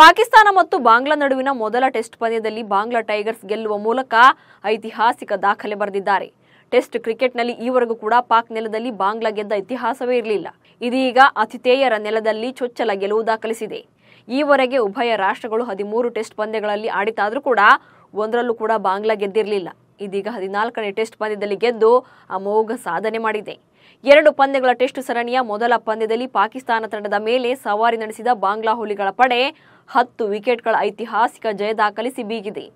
ಪಾಕಿಸ್ತಾನ ಮತ್ತು ಬಾಂಗ್ಲಾ ನಡುವಿನ ಮೊದಲ ಟೆಸ್ಟ್ ಪಂದ್ಯದಲ್ಲಿ ಬಾಂಗ್ಲಾ ಟೈಗರ್ಸ್ ಗೆಲ್ಲುವ ಮೂಲಕ ಐತಿಹಾಸಿಕ ದಾಖಲೆ ಬರೆದಿದ್ದಾರೆ ಟೆಸ್ಟ್ ಕ್ರಿಕೆಟ್ನಲ್ಲಿ ಈವರೆಗೂ ಕೂಡ ಪಾಕ್ ನೆಲದಲ್ಲಿ ಬಾಂಗ್ಲಾ ಗೆದ್ದ ಇತಿಹಾಸವೇ ಇರಲಿಲ್ಲ ಇದೀಗ ಅತಿಥೇಯರ ನೆಲದಲ್ಲಿ ಚೊಚ್ಚಲ ಗೆಲುವು ದಾಖಲಿಸಿದೆ ಈವರೆಗೆ ಉಭಯ ರಾಷ್ಟ್ರಗಳು ಹದಿಮೂರು ಟೆಸ್ಟ್ ಪಂದ್ಯಗಳಲ್ಲಿ ಆಡಿತಾದರೂ ಕೂಡ ಒಂದರಲ್ಲೂ ಕೂಡ ಬಾಂಗ್ಲಾ ಗೆದ್ದಿರಲಿಲ್ಲ ಇದೀಗ ಹದಿನಾಲ್ಕನೇ ಟೆಸ್ಟ್ ಪಂದ್ಯದಲ್ಲಿ ಗೆದ್ದು ಅಮೋಘ ಸಾಧನೆ ಮಾಡಿದೆ ಎರಡು ಪಂದ್ಯಗಳ ಟೆಸ್ಟ್ ಸರಣಿಯ ಮೊದಲ ಪಂದ್ಯದಲ್ಲಿ ಪಾಕಿಸ್ತಾನ ತಂಡದ ಮೇಲೆ ಸವಾರಿ ನಡೆಸಿದ ಬಾಂಗ್ಲಾ ಹುಲಿಗಳ ಪಡೆ ಹತ್ತು ವಿಕೆಟ್ಗಳ ಐತಿಹಾಸಿಕ ಜಯ ದಾಖಲಿಸಿ ಬೀಗಿದೆ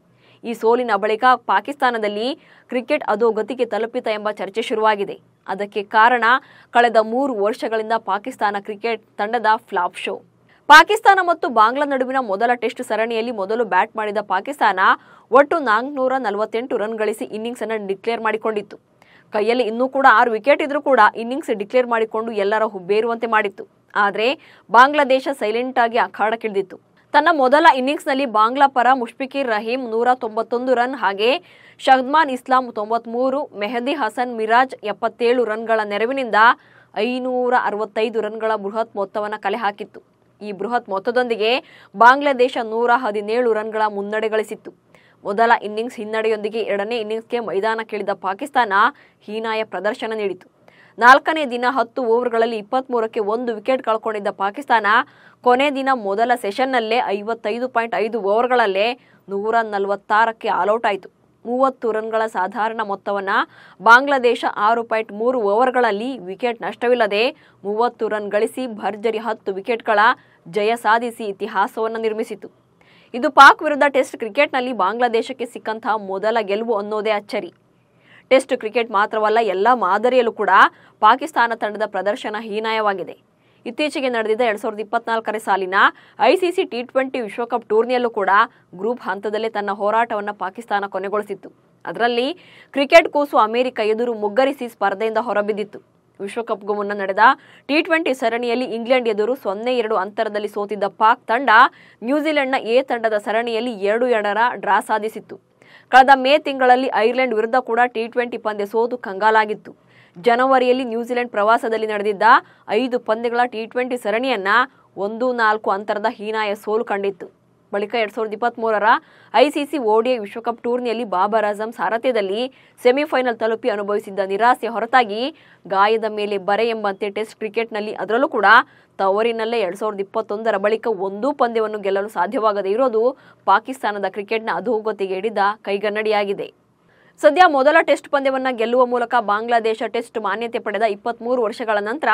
ಈ ಸೋಲಿನ ಬಳಿಕ ಪಾಕಿಸ್ತಾನದಲ್ಲಿ ಕ್ರಿಕೆಟ್ ಗತಿಗೆ ತಲುಪಿತ ಎಂಬ ಚರ್ಚೆ ಶುರುವಾಗಿದೆ ಅದಕ್ಕೆ ಕಾರಣ ಕಳೆದ ಮೂರು ವರ್ಷಗಳಿಂದ ಪಾಕಿಸ್ತಾನ ಕ್ರಿಕೆಟ್ ತಂಡದ ಫ್ಲಾಪ್ ಶೋ ಪಾಕಿಸ್ತಾನ ಮತ್ತು ಬಾಂಗ್ಲಾ ನಡುವಿನ ಮೊದಲ ಟೆಸ್ಟ್ ಸರಣಿಯಲ್ಲಿ ಮೊದಲು ಬ್ಯಾಟ್ ಮಾಡಿದ ಪಾಕಿಸ್ತಾನ ಒಟ್ಟು ನಾಲ್ಕುನೂರ ನಲವತ್ತೆಂಟು ರನ್ ಗಳಿಸಿ ಇನ್ನಿಂಗ್ಸ್ ಅನ್ನು ಡಿಕ್ಲೇರ್ ಮಾಡಿಕೊಂಡಿತ್ತು ಕೈಯಲ್ಲಿ ಇನ್ನೂ ಕೂಡ ಆರು ವಿಕೆಟ್ ಇದ್ರೂ ಕೂಡ ಇನ್ನಿಂಗ್ಸ್ ಡಿಕ್ಲೇರ್ ಮಾಡಿಕೊಂಡು ಎಲ್ಲರ ಹುಬ್ಬೇರುವಂತೆ ಮಾಡಿತ್ತು ಆದರೆ ಬಾಂಗ್ಲಾದೇಶ ಸೈಲೆಂಟ್ ಆಗಿ ಅಖಾಡಕ್ಕಿಳಿದಿತ್ತು ತನ್ನ ಮೊದಲ ಇನ್ನಿಂಗ್ಸ್ನಲ್ಲಿ ಬಾಂಗ್ಲಾ ಪರ ಮುಷ್ಫಿಕಿರ್ ರಹೀಂ ನೂರ ತೊಂಬತ್ತೊಂದು ರನ್ ಹಾಗೆ ಶಹ್ಮಾನ್ ಇಸ್ಲಾಂ ತೊಂಬತ್ಮೂರು ಮೆಹದಿ ಹಸನ್ ಮಿರಾಜ್ ಎಪ್ಪತ್ತೇಳು ರನ್ಗಳ ನೆರವಿನಿಂದ ಐನೂರ ಅರವತ್ತೈದು ರನ್ಗಳ ಬೃಹತ್ ಮೊತ್ತವನ್ನು ಕಲೆ ಹಾಕಿತ್ತು ಈ ಬೃಹತ್ ಮೊತ್ತದೊಂದಿಗೆ ಬಾಂಗ್ಲಾದೇಶ ನೂರ ಹದಿನೇಳು ರನ್ಗಳ ಮುನ್ನಡೆ ಗಳಿಸಿತ್ತು ಮೊದಲ ಇನ್ನಿಂಗ್ಸ್ ಹಿನ್ನಡೆಯೊಂದಿಗೆ ಎರಡನೇ ಇನ್ನಿಂಗ್ಸ್ಗೆ ಮೈದಾನ ಕೇಳಿದ ಪಾಕಿಸ್ತಾನ ಹೀನಾಯ ಪ್ರದರ್ಶನ ನೀಡಿತು ನಾಲ್ಕನೇ ದಿನ ಹತ್ತು ಓವರ್ಗಳಲ್ಲಿ ಇಪ್ಪತ್ಮೂರಕ್ಕೆ ಒಂದು ವಿಕೆಟ್ ಕಳ್ಕೊಂಡಿದ್ದ ಪಾಕಿಸ್ತಾನ ಕೊನೆ ದಿನ ಮೊದಲ ಸೆಷನ್ನಲ್ಲೇ ಐವತ್ತೈದು ಪಾಯಿಂಟ್ ಐದು ಓವರ್ಗಳಲ್ಲೇ ನೂರ ನಲವತ್ತಾರಕ್ಕೆ ಆಲ್ಔಟ್ ಆಯಿತು ಮೂವತ್ತು ರನ್ಗಳ ಸಾಧಾರಣ ಮೊತ್ತವನ್ನು ಬಾಂಗ್ಲಾದೇಶ ಆರು ಪಾಯಿಂಟ್ ಮೂರು ಓವರ್ಗಳಲ್ಲಿ ವಿಕೆಟ್ ನಷ್ಟವಿಲ್ಲದೆ ಮೂವತ್ತು ರನ್ ಗಳಿಸಿ ಭರ್ಜರಿ ಹತ್ತು ವಿಕೆಟ್ಗಳ ಜಯ ಸಾಧಿಸಿ ಇತಿಹಾಸವನ್ನು ನಿರ್ಮಿಸಿತು ಇದು ಪಾಕ್ ವಿರುದ್ಧ ಟೆಸ್ಟ್ ಕ್ರಿಕೆಟ್ನಲ್ಲಿ ಬಾಂಗ್ಲಾದೇಶಕ್ಕೆ ಸಿಕ್ಕಂತಹ ಮೊದಲ ಗೆಲುವು ಅನ್ನೋದೇ ಅಚ್ಚರಿ ಟೆಸ್ಟ್ ಕ್ರಿಕೆಟ್ ಮಾತ್ರವಲ್ಲ ಎಲ್ಲ ಮಾದರಿಯಲ್ಲೂ ಕೂಡ ಪಾಕಿಸ್ತಾನ ತಂಡದ ಪ್ರದರ್ಶನ ಹೀನಾಯವಾಗಿದೆ ಇತ್ತೀಚೆಗೆ ನಡೆದಿದ್ದ ಎರಡ್ ಸಾವಿರದ ಇಪ್ಪತ್ನಾಲ್ಕರ ಸಾಲಿನ ಐಸಿಸಿ ಟಿ ಟ್ವೆಂಟಿ ವಿಶ್ವಕಪ್ ಟೂರ್ನಿಯಲ್ಲೂ ಕೂಡ ಗ್ರೂಪ್ ಹಂತದಲ್ಲೇ ತನ್ನ ಹೋರಾಟವನ್ನು ಪಾಕಿಸ್ತಾನ ಕೊನೆಗೊಳಿಸಿತ್ತು ಅದರಲ್ಲಿ ಕ್ರಿಕೆಟ್ ಕೂಸು ಅಮೆರಿಕ ಎದುರು ಮುಗ್ಗರಿಸಿ ಸ್ಪರ್ಧೆಯಿಂದ ಹೊರಬಿದ್ದಿತ್ತು ವಿಶ್ವಕಪ್ಗೂ ಮುನ್ನ ನಡೆದ ಟಿ ಟ್ವೆಂಟಿ ಸರಣಿಯಲ್ಲಿ ಇಂಗ್ಲೆಂಡ್ ಎದುರು ಸೊನ್ನೆ ಎರಡು ಅಂತರದಲ್ಲಿ ಸೋತಿದ್ದ ಪಾಕ್ ತಂಡ ನ್ಯೂಜಿಲೆಂಡ್ನ ಎ ತಂಡದ ಸರಣಿಯಲ್ಲಿ ಎರಡು ಎರಡರ ಡ್ರಾ ಸಾಧಿಸಿತ್ತು ಕಳೆದ ಮೇ ತಿಂಗಳಲ್ಲಿ ಐರ್ಲೆಂಡ್ ವಿರುದ್ಧ ಕೂಡ ಟಿ ಟ್ವೆಂಟಿ ಪಂದ್ಯ ಸೋತು ಕಂಗಾಲಾಗಿತ್ತು ಜನವರಿಯಲ್ಲಿ ನ್ಯೂಜಿಲೆಂಡ್ ಪ್ರವಾಸದಲ್ಲಿ ನಡೆದಿದ್ದ ಐದು ಪಂದ್ಯಗಳ ಟಿ ಟ್ವೆಂಟಿ ಸರಣಿಯನ್ನ ಒಂದು ನಾಲ್ಕು ಅಂತರದ ಹೀನಾಯ ಸೋಲು ಕಂಡಿತ್ತು ಬಳಿಕ ಎರಡ್ ಸಾವಿರದ ಇಪ್ಪತ್ತ್ ಮೂರರ ಐಸಿಸಿ ಓಡಿಐ ವಿಶ್ವಕಪ್ ಟೂರ್ನಿಯಲ್ಲಿ ಬಾಬರ್ ಅಜಂ ಸಾರಥ್ಯದಲ್ಲಿ ಸೆಮಿಫೈನಲ್ ತಲುಪಿ ಅನುಭವಿಸಿದ್ದ ನಿರಾಸೆ ಹೊರತಾಗಿ ಗಾಯದ ಮೇಲೆ ಬರೆ ಎಂಬಂತೆ ಟೆಸ್ಟ್ ಕ್ರಿಕೆಟ್ನಲ್ಲಿ ಅದರಲ್ಲೂ ಕೂಡ ತವರಿನಲ್ಲೇ ಎರಡ್ ಸಾವಿರದ ಇಪ್ಪತ್ತೊಂದರ ಬಳಿಕ ಒಂದೂ ಪಂದ್ಯವನ್ನು ಗೆಲ್ಲಲು ಸಾಧ್ಯವಾಗದೇ ಇರೋದು ಪಾಕಿಸ್ತಾನದ ಕ್ರಿಕೆಟ್ನ ಅಧೋಗತಿಗೆ ಹಿಡಿದ ಕೈಗನ್ನಡಿಯಾಗಿದೆ ಸದ್ಯ ಮೊದಲ ಟೆಸ್ಟ್ ಪಂದ್ಯವನ್ನು ಗೆಲ್ಲುವ ಮೂಲಕ ಬಾಂಗ್ಲಾದೇಶ ಟೆಸ್ಟ್ ಮಾನ್ಯತೆ ಪಡೆದ ಮೂರು ವರ್ಷಗಳ ನಂತರ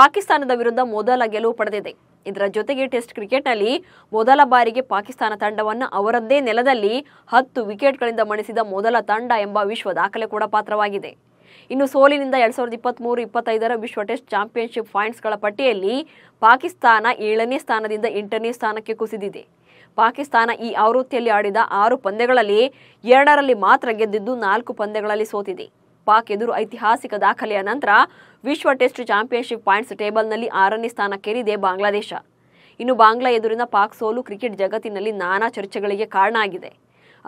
ಪಾಕಿಸ್ತಾನದ ವಿರುದ್ಧ ಮೊದಲ ಗೆಲುವು ಪಡೆದಿದೆ ಇದರ ಜೊತೆಗೆ ಟೆಸ್ಟ್ ಕ್ರಿಕೆಟ್ನಲ್ಲಿ ಮೊದಲ ಬಾರಿಗೆ ಪಾಕಿಸ್ತಾನ ತಂಡವನ್ನು ಅವರದ್ದೇ ನೆಲದಲ್ಲಿ ಹತ್ತು ವಿಕೆಟ್ಗಳಿಂದ ಮಣಿಸಿದ ಮೊದಲ ತಂಡ ಎಂಬ ವಿಶ್ವ ದಾಖಲೆ ಕೂಡ ಪಾತ್ರವಾಗಿದೆ ಇನ್ನು ಸೋಲಿನಿಂದ ಎರಡ್ ಸಾವಿರದ ಇಪ್ಪತ್ತ್ಮೂರು ಇಪ್ಪತ್ತೈದರ ವಿಶ್ವ ಟೆಸ್ಟ್ ಚಾಂಪಿಯನ್ಶಿಪ್ ಪಾಯಿಂಟ್ಸ್ಗಳ ಪಟ್ಟಿಯಲ್ಲಿ ಪಾಕಿಸ್ತಾನ ಏಳನೇ ಸ್ಥಾನದಿಂದ ಎಂಟನೇ ಸ್ಥಾನಕ್ಕೆ ಕುಸಿದಿದೆ ಪಾಕಿಸ್ತಾನ ಈ ಆವೃತ್ತಿಯಲ್ಲಿ ಆಡಿದ ಆರು ಪಂದ್ಯಗಳಲ್ಲಿ ಎರಡರಲ್ಲಿ ಮಾತ್ರ ಗೆದ್ದಿದ್ದು ನಾಲ್ಕು ಪಂದ್ಯಗಳಲ್ಲಿ ಸೋತಿದೆ ಪಾಕ್ ಎದುರು ಐತಿಹಾಸಿಕ ದಾಖಲೆಯ ನಂತರ ವಿಶ್ವ ಟೆಸ್ಟ್ ಚಾಂಪಿಯನ್ಶಿಪ್ ಪಾಯಿಂಟ್ಸ್ ಟೇಬಲ್ನಲ್ಲಿ ಆರನೇ ಸ್ಥಾನಕ್ಕೇರಿದೆ ಬಾಂಗ್ಲಾದೇಶ ಇನ್ನು ಬಾಂಗ್ಲಾ ಎದುರಿನ ಪಾಕ್ ಸೋಲು ಕ್ರಿಕೆಟ್ ಜಗತ್ತಿನಲ್ಲಿ ನಾನಾ ಚರ್ಚೆಗಳಿಗೆ ಕಾರಣ ಆಗಿದೆ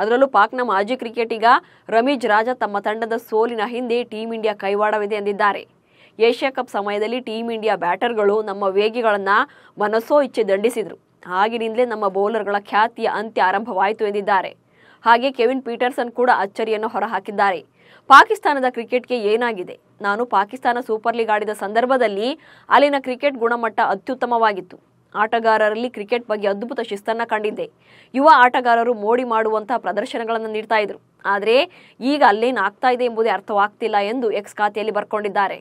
ಅದರಲ್ಲೂ ಪಾಕ್ನ ಮಾಜಿ ಕ್ರಿಕೆಟಿಗ ರಮೇಶ್ ರಾಜಾ ತಮ್ಮ ತಂಡದ ಸೋಲಿನ ಹಿಂದೆ ಟೀಂ ಇಂಡಿಯಾ ಕೈವಾಡವಿದೆ ಎಂದಿದ್ದಾರೆ ಏಷ್ಯಾ ಕಪ್ ಸಮಯದಲ್ಲಿ ಟೀಂ ಇಂಡಿಯಾ ಬ್ಯಾಟರ್ಗಳು ನಮ್ಮ ವೇಗಿಗಳನ್ನು ಮನಸ್ಸೋ ಇಚ್ಛೆ ದಂಡಿಸಿದರು ಆಗಿನಿಂದಲೇ ನಮ್ಮ ಬೌಲರ್ಗಳ ಖ್ಯಾತಿಯ ಅಂತ್ಯ ಆರಂಭವಾಯಿತು ಎಂದಿದ್ದಾರೆ ಹಾಗೆ ಕೆವಿನ್ ಪೀಟರ್ಸನ್ ಕೂಡ ಅಚ್ಚರಿಯನ್ನು ಹೊರಹಾಕಿದ್ದಾರೆ ಪಾಕಿಸ್ತಾನದ ಕ್ರಿಕೆಟ್ಗೆ ಏನಾಗಿದೆ ನಾನು ಪಾಕಿಸ್ತಾನ ಸೂಪರ್ ಲೀಗ್ ಆಡಿದ ಸಂದರ್ಭದಲ್ಲಿ ಅಲ್ಲಿನ ಕ್ರಿಕೆಟ್ ಗುಣಮಟ್ಟ ಅತ್ಯುತ್ತಮವಾಗಿತ್ತು ಆಟಗಾರರಲ್ಲಿ ಕ್ರಿಕೆಟ್ ಬಗ್ಗೆ ಅದ್ಭುತ ಶಿಸ್ತನ್ನ ಕಂಡಿದ್ದೆ ಯುವ ಆಟಗಾರರು ಮೋಡಿ ಮಾಡುವಂತಹ ಪ್ರದರ್ಶನಗಳನ್ನು ನೀಡ್ತಾ ಇದ್ರು ಆದರೆ ಈಗ ಅಲ್ಲೇನು ಇದೆ ಎಂಬುದೇ ಅರ್ಥವಾಗ್ತಿಲ್ಲ ಎಂದು ಎಕ್ಸ್ ಖಾತೆಯಲ್ಲಿ ಬರ್ಕೊಂಡಿದ್ದಾರೆ